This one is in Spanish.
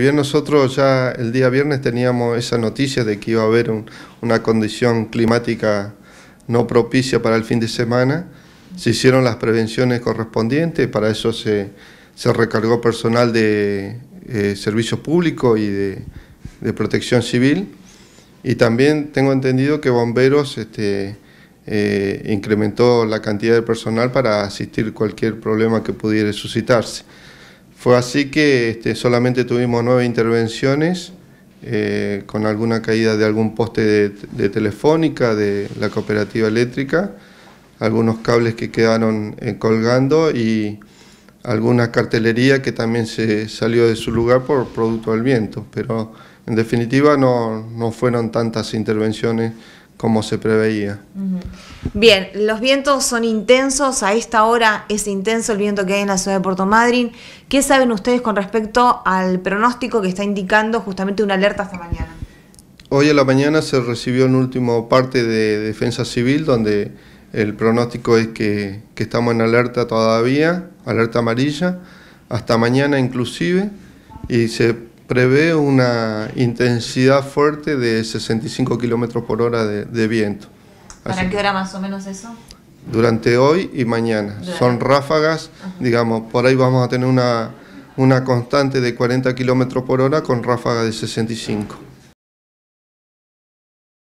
bien nosotros ya el día viernes teníamos esa noticia de que iba a haber una condición climática no propicia para el fin de semana, se hicieron las prevenciones correspondientes, para eso se, recargó personal de eh, servicios públicos y de, protección civil, y también tengo entendido que bomberos este, eh, incrementó la cantidad de personal para asistir cualquier problema que pudiera suscitarse. Fue así que este, solamente tuvimos nueve intervenciones, eh, con alguna caída de algún poste de, telefónica de la cooperativa eléctrica, algunos cables que quedaron eh, colgando y alguna cartelería que también se salió de su lugar por producto del viento, pero en definitiva no, no fueron tantas intervenciones como se preveía. Bien, los vientos son intensos, a esta hora es intenso el viento que hay en la ciudad de Puerto Madryn. ¿Qué saben ustedes con respecto al pronóstico que está indicando justamente una alerta hasta mañana? Hoy a la mañana se recibió un último parte de Defensa Civil donde el pronóstico es que, que estamos en alerta todavía, alerta amarilla, hasta mañana inclusive, y se prevé una intensidad fuerte de 65 kilómetros por hora de, viento. ¿Para qué hora más o menos eso? Durante hoy y mañana. Son ráfagas, digamos, por ahí vamos a tener una, una constante de 40 kilómetros por hora con ráfaga de 65.